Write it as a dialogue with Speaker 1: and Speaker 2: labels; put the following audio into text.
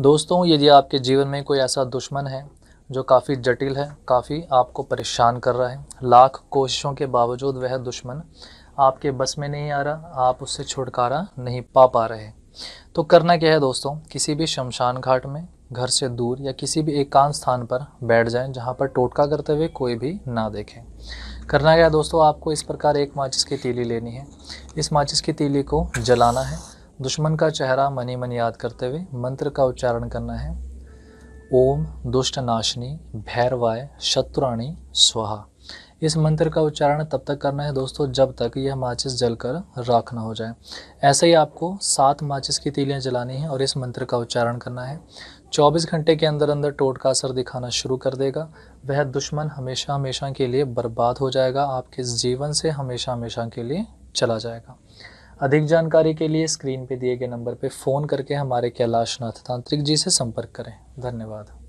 Speaker 1: दोस्तों यदि आपके जीवन में कोई ऐसा दुश्मन है जो काफ़ी जटिल है काफ़ी आपको परेशान कर रहा है लाख कोशिशों के बावजूद वह दुश्मन आपके बस में नहीं आ रहा आप उससे छुटकारा नहीं पा पा रहे तो करना क्या है दोस्तों किसी भी शमशान घाट में घर से दूर या किसी भी एकांत स्थान पर बैठ जाएं जहाँ पर टोटका करते हुए कोई भी ना देखे करना क्या है दोस्तों आपको इस प्रकार एक माचिस की तीली लेनी है इस माचिस की तीली को जलाना है दुश्मन का चेहरा मनी मन याद करते हुए मंत्र का उच्चारण करना है ओम दुष्ट नाशनी भैरवाय शत्रुणी स्वाहा इस मंत्र का उच्चारण तब तक करना है दोस्तों जब तक यह माचिस जलकर राख ना हो जाए ऐसे ही आपको सात माचिस की तीलियाँ जलानी हैं और इस मंत्र का उच्चारण करना है 24 घंटे के अंदर अंदर टोट का असर दिखाना शुरू कर देगा वह दुश्मन हमेशा हमेशा के लिए बर्बाद हो जाएगा आपके जीवन से हमेशा हमेशा के लिए चला जाएगा अधिक जानकारी के लिए स्क्रीन पर दिए गए नंबर पर फ़ोन करके हमारे कैलाश नाथ तांत्रिक जी से संपर्क करें धन्यवाद